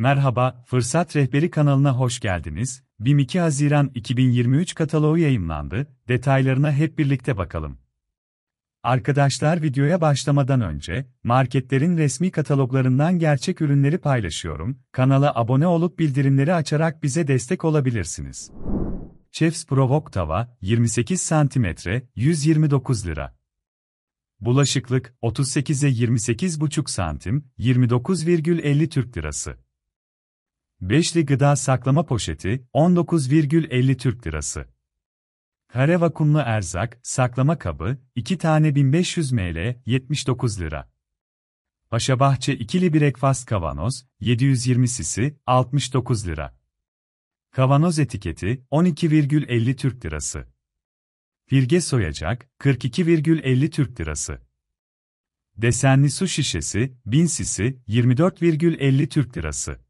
Merhaba, Fırsat Rehberi kanalına hoş geldiniz. BİM Haziran 2023 kataloğu yayınlandı. detaylarına hep birlikte bakalım. Arkadaşlar videoya başlamadan önce, marketlerin resmi kataloglarından gerçek ürünleri paylaşıyorum, kanala abone olup bildirimleri açarak bize destek olabilirsiniz. Chef's Provoke Tava, 28 cm, 129 lira. Bulaşıklık, 38'e 28,5 santim, 29,50 Türk Lirası. Beşli gıda saklama poşeti 19,50 Türk Lirası. Kare vakumlu erzak, saklama kabı 2 tane 1500 ml 79 lira. Paşabahçe ikili breakfast kavanoz 720 sisi 69 lira. Kavanoz etiketi 12,50 Türk Lirası. Firge soyacak 42,50 Türk Lirası. Desenli su şişesi 1000 sisi 24,50 Türk Lirası.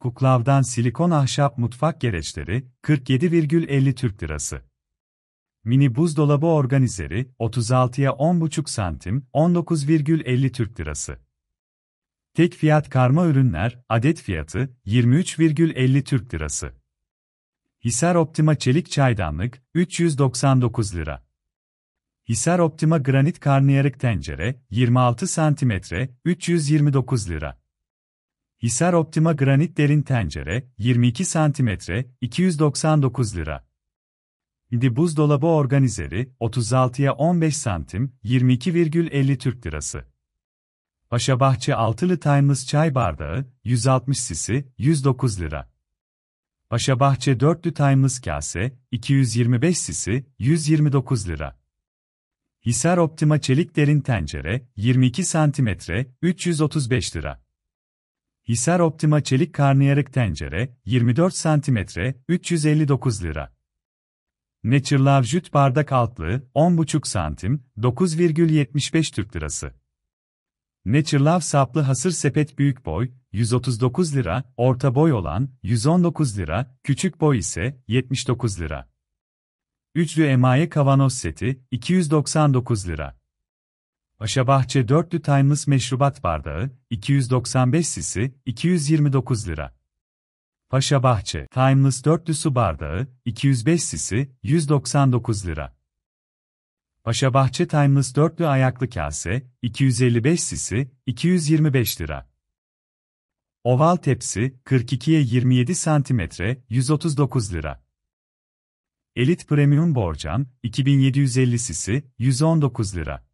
Kuklav'dan silikon ahşap mutfak gereçleri, 47,50 Türk Lirası. Mini buzdolabı organizeri, 36'ya 10,5 santim, 19,50 Türk Lirası. Tek fiyat karma ürünler, adet fiyatı, 23,50 Türk Lirası. Hisar Optima çelik çaydanlık, 399 lira. Hisar Optima granit karnıyarık tencere, 26 cm, 329 lira. Hisar Optima Granit Derin Tencere, 22 cm, 299 lira. Di buzdolabı organizeri, 36'ya 15 cm, 22,50 Türk Lirası. Bahçe altılı Timeless çay bardağı, 160 sisi, 109 lira. Bahçe dörtlü Timeless kase, 225 sisi, 129 lira. Hisar Optima çelik derin tencere, 22 cm, 335 lira. Hisar Optima çelik karnıyarık tencere, 24 cm, 359 lira. Nature Love jüt bardak altlığı, 10,5 cm, 9,75 Türk lirası. Nature Love saplı hasır sepet büyük boy, 139 lira, orta boy olan, 119 lira, küçük boy ise, 79 lira. Üçlü emaye kavanoz seti, 299 lira. Aşabahçe dörtlü Timeless meşrubat bardağı, 295 sisi, 229 lira. Paşa Bahçe Timeless dörtlü su bardağı, 205 sisi, 199 lira. Paşa Bahçe Timeless dörtlü ayaklı kase, 255 sisi, 225 lira. Oval tepsi, 42'ye 27 cm, 139 lira. Elit Premium Borcam, 2750 sisi, 119 lira.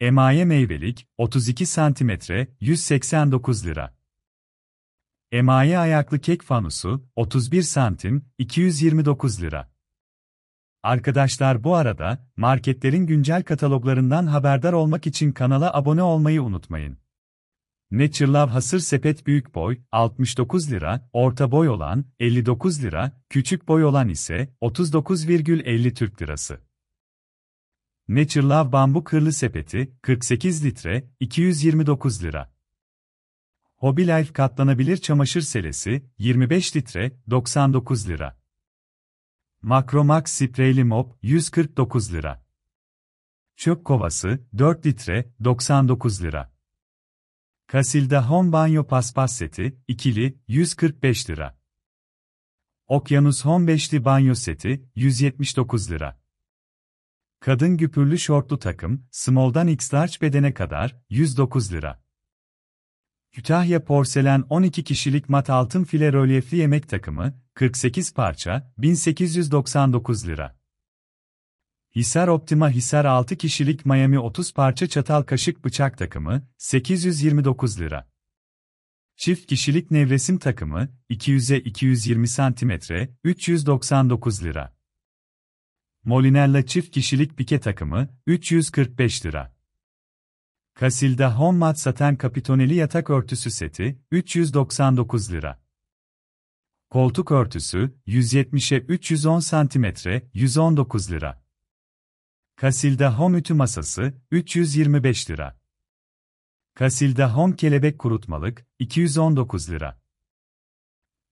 Emaye meyvelik 32 cm 189 lira. Emaye ayaklı kek fanusu 31 cm, 229 lira. Arkadaşlar bu arada marketlerin güncel kataloglarından haberdar olmak için kanala abone olmayı unutmayın. Nature Love hasır sepet büyük boy 69 lira, orta boy olan 59 lira, küçük boy olan ise 39,50 Türk lirası. Nature Love bambu kırlı sepeti 48 litre 229 lira. Hobby Life katlanabilir çamaşır selesi 25 litre 99 lira. Makromax spreyli mop 149 lira. Çöp kovası 4 litre 99 lira. Kasilda Home Banyo Paspas Seti, ikili, 145 lira. Okyanus Home 5'li Banyo Seti, 179 lira. Kadın güpürlü şortlu takım, small'dan x-large bedene kadar, 109 lira. Kütahya Porselen 12 kişilik mat altın file rölyefli yemek takımı, 48 parça, 1899 lira. Hisar Optima Hisar 6 kişilik Miami 30 parça çatal kaşık bıçak takımı, 829 lira. Çift kişilik nevresim takımı, 200'e 220 cm, 399 lira. Molinella çift kişilik pike takımı, 345 lira. Casilda Home mat Saten Kapitoneli yatak örtüsü seti, 399 lira. Koltuk örtüsü, 170'e 310 cm, 119 lira. Casilda Home ütü masası, 325 lira. Casilda Home kelebek kurutmalık, 219 lira.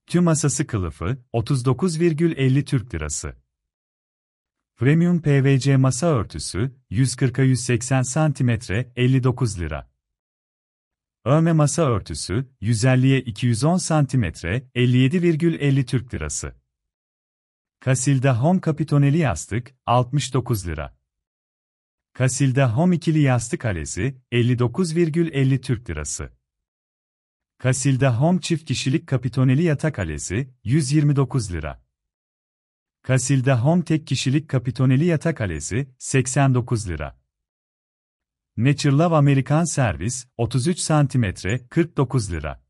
Tüm masası kılıfı, 39,50 Türk lirası. Premium PVC masa örtüsü 140'a 180 cm 59 lira. Öme masa örtüsü 150'ye 210 cm 57,50 Türk lirası. Casilda Home kapitoneli yastık 69 lira. Casilda Home ikili yastık alesi 59,50 Türk lirası. Casilda Home çift kişilik kapitoneli yatak alesi 129 lira. Kasilda Home tek kişilik kapitoneli yatak alesi 89 lira. Nature Love Amerikan Servis 33 cm 49 lira.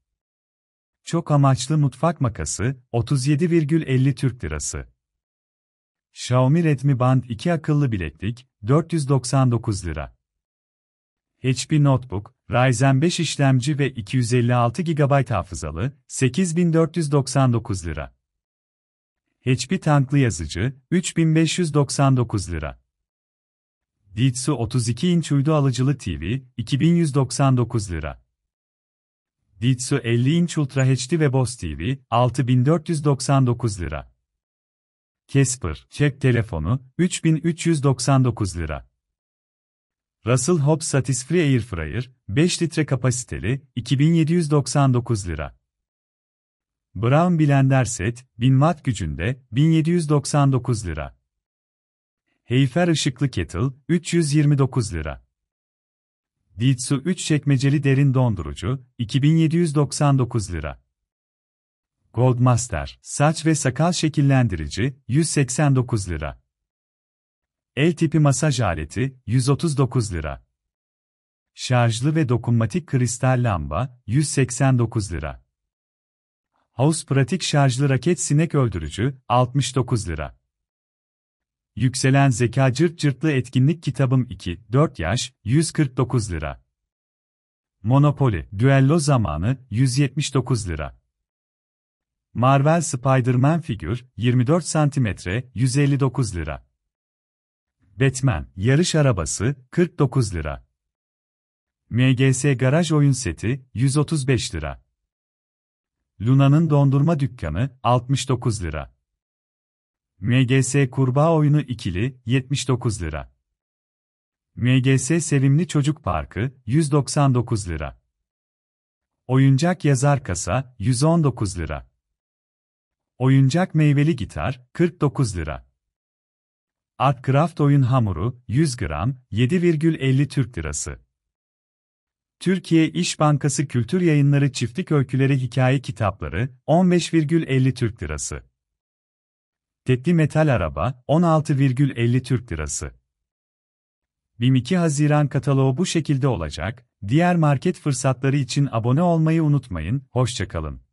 Çok amaçlı mutfak makası 37,50 Türk lirası. Xiaomi Redmi Band 2 akıllı bileklik 499 lira. HP Notebook, Ryzen 5 işlemci ve 256 GB hafızalı 8499 lira. HP tanklı yazıcı, 3599 lira. Ditsu 32 inç uydu alıcılı TV, 2199 lira. Ditsu 50 inç Ultra HD ve Boss TV, 6499 lira. Casper, cep telefonu, 3399 lira. Russell Hobbs Satisfree Air Fryer, 5 litre kapasiteli, 2799 lira. Brown Blender Set, 1000 watt gücünde, 1799 lira. Heifer Işıklı kettle, 329 lira. Ditsu 3 çekmeceli derin dondurucu, 2799 lira. Gold Master, saç ve sakal şekillendirici, 189 lira. El tipi masaj aleti, 139 lira. Şarjlı ve dokunmatik kristal lamba, 189 lira. House pratik şarjlı raket sinek öldürücü, 69 lira. Yükselen Zeka Cırt Cırtlı Etkinlik Kitabım 2, 4 yaş, 149 lira. Monopoly, Düello Zamanı, 179 lira. Marvel Spider-Man figür, 24 cm, 159 lira. Batman, yarış arabası, 49 lira. MGS garaj oyun seti, 135 lira. Luna'nın dondurma dükkanı 69 lira. MGS kurbağa oyunu ikili 79 lira. MGS sevimli çocuk parkı 199 lira. Oyuncak yazar kasa 119 lira. Oyuncak meyveli gitar 49 lira. Artcraft oyun hamuru 100 gram 7,50 Türk lirası. Türkiye İş Bankası Kültür Yayınları Çiftlik Öyküleri Hikaye Kitapları, 15,50 Türk Lirası. Tetli Metal Araba, 16,50 Türk Lirası. BİM Haziran kataloğu bu şekilde olacak, diğer market fırsatları için abone olmayı unutmayın, hoşçakalın.